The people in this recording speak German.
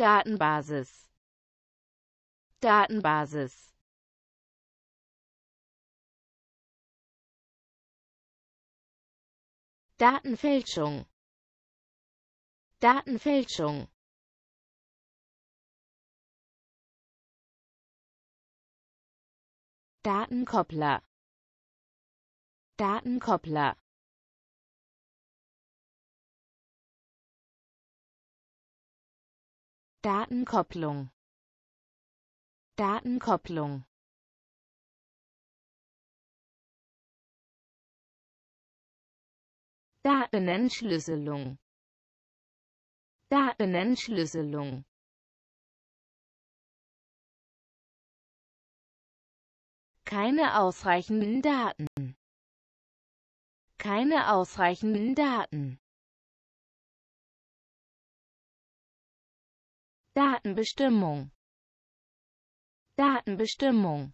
Datenbasis Datenbasis Datenfälschung Datenfälschung Datenkoppler Datenkoppler Datenkopplung Datenkopplung Datenentschlüsselung Datenentschlüsselung Keine ausreichenden Daten. Keine ausreichenden Daten. Datenbestimmung Datenbestimmung